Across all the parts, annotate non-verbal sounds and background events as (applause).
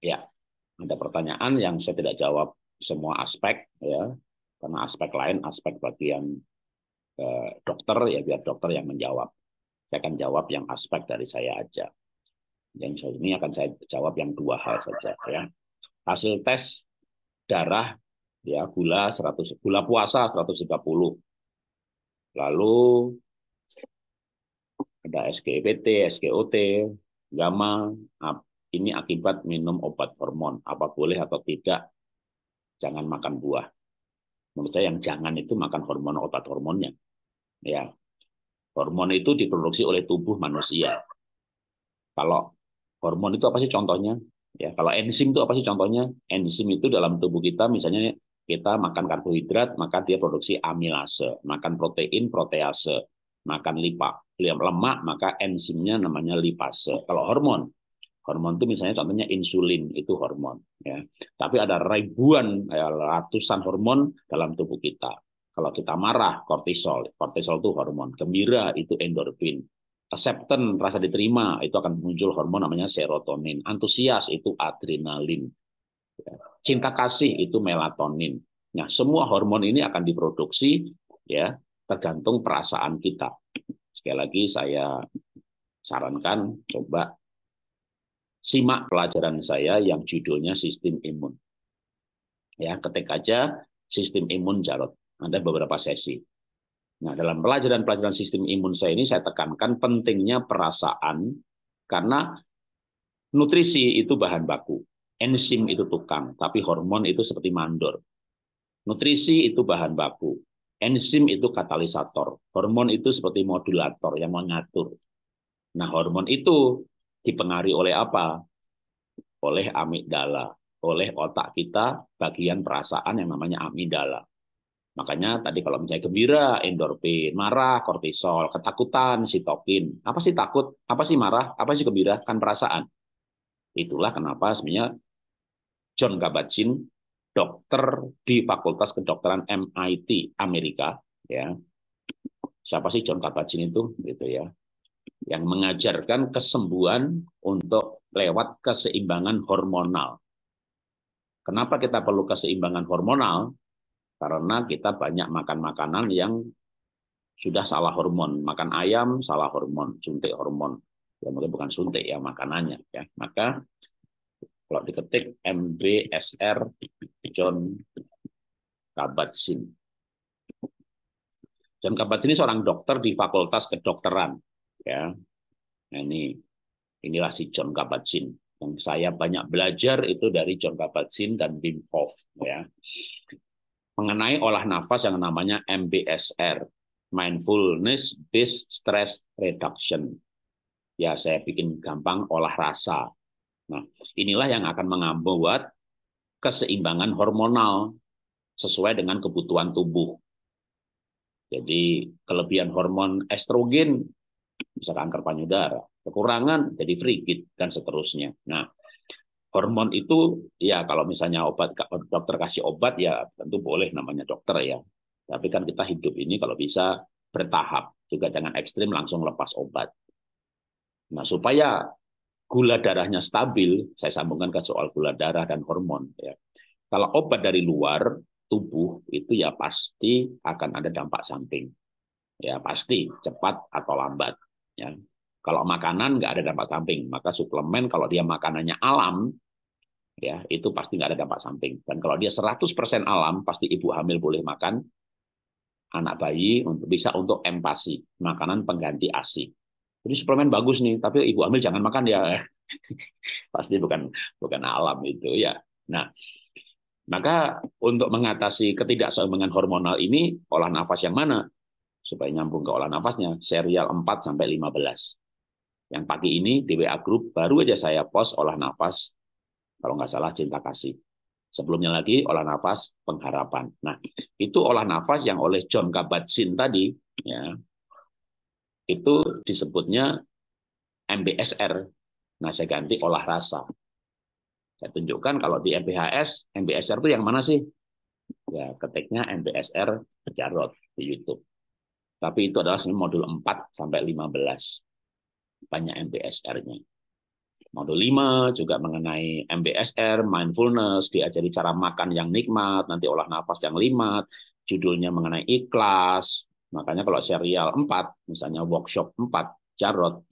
Ya, ada pertanyaan yang saya tidak jawab semua aspek ya, karena aspek lain aspek bagian eh, dokter ya biar dokter yang menjawab. Saya akan jawab yang aspek dari saya aja. Yang ini akan saya jawab yang dua hal saja ya. Hasil tes darah ya gula 100 gula puasa 130. Lalu ada SGPT, e SGOT, gamma, ini akibat minum obat hormon, apa boleh atau tidak, jangan makan buah. Menurut saya yang jangan itu makan hormon obat hormonnya. Ya, hormon itu diproduksi oleh tubuh manusia. Kalau hormon itu apa sih contohnya? Ya, kalau enzim itu apa sih contohnya? Enzim itu dalam tubuh kita misalnya kita makan karbohidrat, maka dia produksi amilase, makan protein, protease, makan lipa, lemak, maka enzimnya namanya lipase. Kalau hormon, Hormon itu misalnya contohnya insulin itu hormon ya. Tapi ada ribuan ya, ratusan hormon dalam tubuh kita. Kalau kita marah kortisol, kortisol itu hormon. Gembira itu endorfin. Acceptance rasa diterima itu akan muncul hormon namanya serotonin. Antusias itu adrenalin. Ya. Cinta kasih itu melatonin. Nah, semua hormon ini akan diproduksi ya tergantung perasaan kita. Sekali lagi saya sarankan coba simak pelajaran saya yang judulnya sistem imun. Ya, ketik aja sistem imun Jarot. Ada beberapa sesi. Nah, dalam pelajaran-pelajaran sistem imun saya ini saya tekankan pentingnya perasaan karena nutrisi itu bahan baku, enzim itu tukang, tapi hormon itu seperti mandor. Nutrisi itu bahan baku, enzim itu katalisator, hormon itu seperti modulator yang mengatur. Nah, hormon itu dipengaruhi oleh apa? Oleh amigdala, oleh otak kita bagian perasaan yang namanya amigdala. Makanya tadi kalau misalnya gembira, endorfin, marah, kortisol, ketakutan, sitokin. Apa sih takut? Apa sih marah? Apa sih gembira? Kan perasaan. Itulah kenapa sebenarnya John Kabat-Zinn, dokter di Fakultas Kedokteran MIT Amerika, ya. Siapa sih John Kabat-Zinn itu? Gitu ya yang mengajarkan kesembuhan untuk lewat keseimbangan hormonal. Kenapa kita perlu keseimbangan hormonal? Karena kita banyak makan makanan yang sudah salah hormon. Makan ayam salah hormon, suntik hormon. Ya mungkin bukan suntik ya makanannya ya. Maka kalau diketik MBSR John Kabat-Zinn. John Kabat-Zinn ini seorang dokter di Fakultas Kedokteran ya nah ini inilah si John kabat yang saya banyak belajar itu dari John kabat dan Wim Hof ya mengenai olah nafas yang namanya MBSR mindfulness based stress reduction ya saya bikin gampang olah rasa nah inilah yang akan membuat keseimbangan hormonal sesuai dengan kebutuhan tubuh jadi kelebihan hormon estrogen bisa kanker payudara, kekurangan jadi frigid dan seterusnya. Nah, hormon itu ya kalau misalnya obat dokter kasih obat ya tentu boleh namanya dokter ya. Tapi kan kita hidup ini kalau bisa bertahap, juga jangan ekstrim langsung lepas obat. Nah, supaya gula darahnya stabil, saya sambungkan ke soal gula darah dan hormon ya. Kalau obat dari luar tubuh itu ya pasti akan ada dampak samping. Ya pasti cepat atau lambat. Ya. Kalau makanan nggak ada dampak samping, maka suplemen kalau dia makanannya alam, ya itu pasti nggak ada dampak samping. Dan kalau dia 100% alam, pasti ibu hamil boleh makan, anak bayi untuk bisa untuk empasi, makanan pengganti ASI. Jadi suplemen bagus nih, tapi ibu hamil jangan makan ya. (laughs) pasti bukan bukan alam itu ya. Nah, maka untuk mengatasi ketidakseimbangan hormonal ini, olah nafas yang mana? supaya nyambung ke olah nafasnya, serial 4 sampai 15. Yang pagi ini di WA Group baru aja saya post olah nafas, kalau nggak salah cinta kasih. Sebelumnya lagi olah nafas pengharapan. Nah, itu olah nafas yang oleh John Kabat-Zinn tadi, ya, itu disebutnya MBSR. Nah, saya ganti olah rasa. Saya tunjukkan kalau di MBHS, MBSR itu yang mana sih? Ya, ketiknya MBSR Jarot di YouTube. Tapi itu adalah modul 4 sampai 15. Banyak MBSR-nya. Modul 5 juga mengenai MBSR, mindfulness, diajari cara makan yang nikmat, nanti olah nafas yang nikmat, judulnya mengenai ikhlas. Makanya kalau serial 4, misalnya workshop 4, Jarot,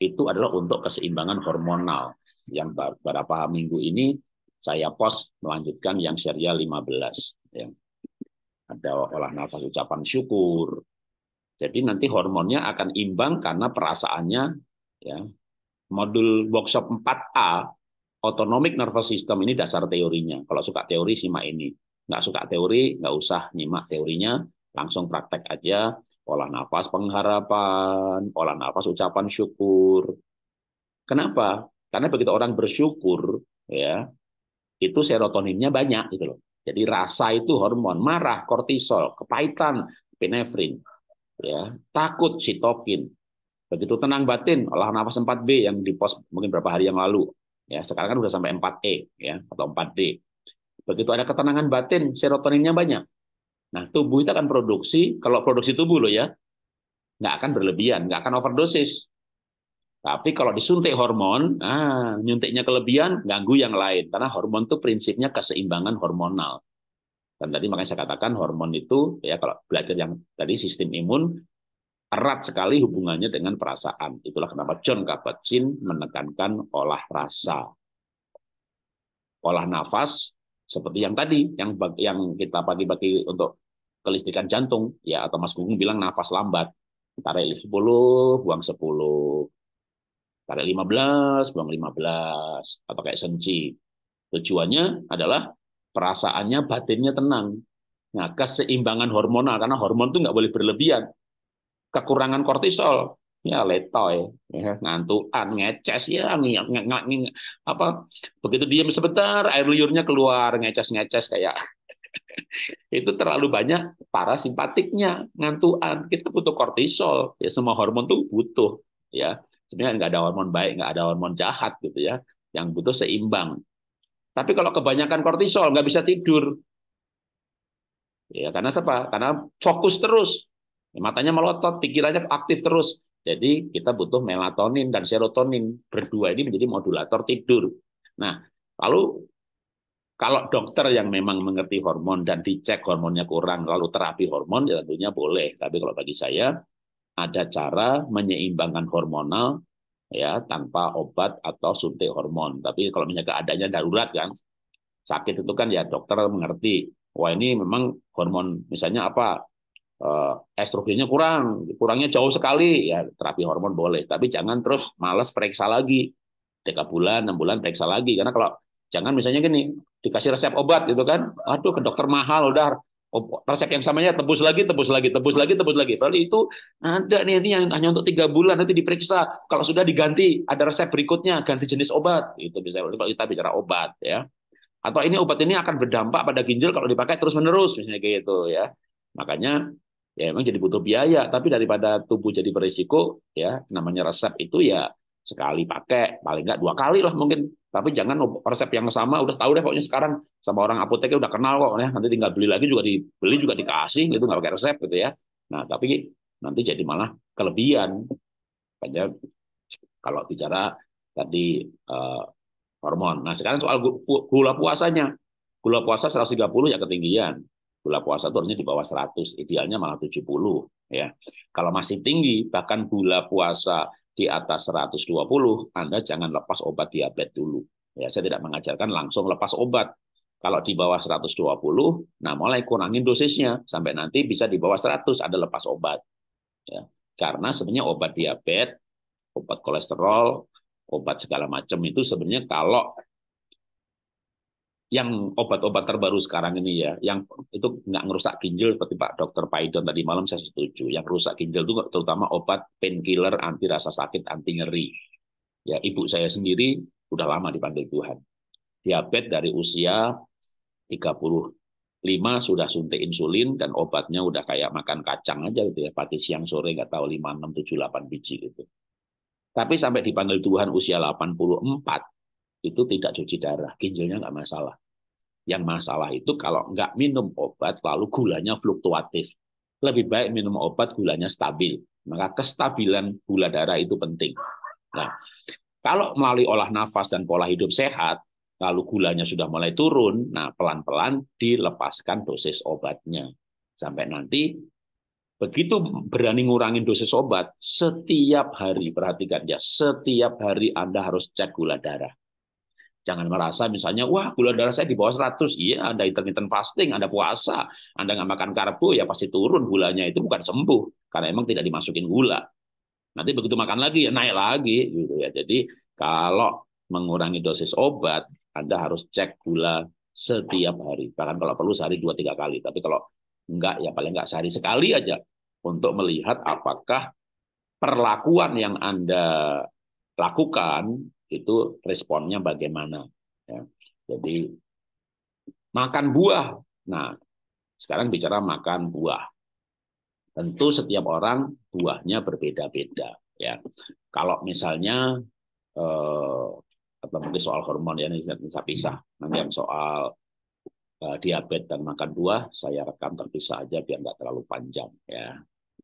itu adalah untuk keseimbangan hormonal. Yang beberapa minggu ini saya post melanjutkan yang serial 15. Ya. Ada olah nafas ucapan syukur, jadi nanti hormonnya akan imbang karena perasaannya ya. Modul workshop 4A autonomic nervous system ini dasar teorinya. Kalau suka teori simak ini. Nggak suka teori nggak usah nyimak teorinya, langsung praktek aja pola nafas pengharapan, pola nafas ucapan syukur. Kenapa? Karena begitu orang bersyukur ya, itu serotoninnya banyak gitu loh. Jadi rasa itu hormon, marah kortisol, kepahitan, epinefrin ya takut sitokin begitu tenang batin olah nafas 4B yang di pos mungkin berapa hari yang lalu ya sekarang kan sudah sampai 4E ya atau 4D begitu ada ketenangan batin serotoninnya banyak nah tubuh itu akan produksi kalau produksi tubuh loh ya nggak akan berlebihan nggak akan overdosis tapi kalau disuntik hormon, ah, nyuntiknya kelebihan, ganggu yang lain. Karena hormon itu prinsipnya keseimbangan hormonal. Dan tadi makanya saya katakan hormon itu ya kalau belajar yang tadi sistem imun erat sekali hubungannya dengan perasaan. Itulah kenapa John Kabat-Zinn menekankan olah rasa. Olah nafas seperti yang tadi yang yang kita bagi bagi untuk kelistrikan jantung ya atau Mas Gugung bilang nafas lambat. Tarik 10, buang 10. Tarik 15, buang 15 atau kayak senci. Tujuannya adalah perasaannya batinnya tenang. Nah, keseimbangan hormonal karena hormon itu nggak boleh berlebihan. Kekurangan kortisol, ya letoy, ya, ngantuan, ngeces, ya nge, nge, nge, apa begitu diam sebentar air liurnya keluar ngeces-ngeces kayak (laughs) itu terlalu banyak parasimpatiknya ngantuan kita butuh kortisol ya semua hormon tuh butuh ya sebenarnya nggak ada hormon baik nggak ada hormon jahat gitu ya yang butuh seimbang tapi kalau kebanyakan kortisol nggak bisa tidur. Ya, karena apa? Karena fokus terus. Ya, matanya melotot, pikirannya aktif terus. Jadi kita butuh melatonin dan serotonin berdua ini menjadi modulator tidur. Nah, lalu kalau dokter yang memang mengerti hormon dan dicek hormonnya kurang, lalu terapi hormon ya tentunya boleh. Tapi kalau bagi saya ada cara menyeimbangkan hormonal ya tanpa obat atau suntik hormon. Tapi kalau misalnya keadaannya darurat kan sakit itu kan ya dokter mengerti. Wah ini memang hormon misalnya apa eh, estrogennya kurang, kurangnya jauh sekali ya terapi hormon boleh. Tapi jangan terus malas periksa lagi tiga bulan enam bulan periksa lagi karena kalau jangan misalnya gini dikasih resep obat gitu kan, aduh ke dokter mahal udah Oh, resep yang samanya tebus lagi, tebus lagi, tebus lagi, tebus lagi. Soalnya itu ada nih ini hanya untuk tiga bulan nanti diperiksa. Kalau sudah diganti, ada resep berikutnya ganti jenis obat. Itu bisa kalau kita bicara obat ya. Atau ini obat ini akan berdampak pada ginjal kalau dipakai terus menerus misalnya gitu ya. Makanya ya memang jadi butuh biaya, tapi daripada tubuh jadi berisiko ya namanya resep itu ya sekali pakai paling nggak dua kali lah mungkin tapi jangan resep yang sama udah tahu deh pokoknya sekarang sama orang apoteknya udah kenal kok ya nanti tinggal beli lagi juga dibeli juga dikasih gitu nggak pakai resep gitu ya nah tapi nanti jadi malah kelebihan hanya kalau bicara tadi uh, hormon nah sekarang soal gula puasanya gula puasa 130 ya ketinggian gula puasa turunnya di bawah 100 idealnya malah 70 ya kalau masih tinggi bahkan gula puasa di atas 120, Anda jangan lepas obat diabetes dulu. Ya, saya tidak mengajarkan langsung lepas obat. Kalau di bawah 120, nah mulai kurangin dosisnya sampai nanti bisa di bawah 100 ada lepas obat. Ya, karena sebenarnya obat diabetes, obat kolesterol, obat segala macam itu sebenarnya kalau yang obat-obat terbaru sekarang ini ya, yang itu nggak ngerusak ginjal seperti Pak Dokter Paidon tadi malam saya setuju. Yang rusak ginjal itu terutama obat painkiller anti rasa sakit, anti nyeri. Ya, ibu saya sendiri udah lama dipanggil Tuhan. Diabetes dari usia 35 sudah suntik insulin dan obatnya udah kayak makan kacang aja gitu ya. Pagi siang sore nggak tahu lima enam tujuh delapan biji gitu. Tapi sampai dipanggil Tuhan usia 84, itu tidak cuci darah, ginjalnya nggak masalah. Yang masalah itu kalau nggak minum obat, lalu gulanya fluktuatif. Lebih baik minum obat, gulanya stabil. Maka kestabilan gula darah itu penting. Nah, kalau melalui olah nafas dan pola hidup sehat, lalu gulanya sudah mulai turun, nah pelan-pelan dilepaskan dosis obatnya. Sampai nanti begitu berani ngurangin dosis obat, setiap hari, perhatikan ya, setiap hari Anda harus cek gula darah. Jangan merasa misalnya, wah gula darah saya di bawah 100. Iya, ada intermittent fasting, ada puasa, Anda nggak makan karbo, ya pasti turun gulanya. Itu bukan sembuh, karena emang tidak dimasukin gula. Nanti begitu makan lagi, ya naik lagi. gitu ya. Jadi kalau mengurangi dosis obat, Anda harus cek gula setiap hari. Bahkan kalau perlu sehari 2-3 kali. Tapi kalau nggak ya paling nggak sehari sekali aja. Untuk melihat apakah perlakuan yang Anda lakukan itu responnya bagaimana. Ya. Jadi makan buah. Nah, sekarang bicara makan buah. Tentu setiap orang buahnya berbeda-beda. Ya, kalau misalnya eh, atau mungkin soal hormon ya ini bisa pisah Nanti yang soal eh, diabetes dan makan buah saya rekam terpisah aja biar nggak terlalu panjang ya.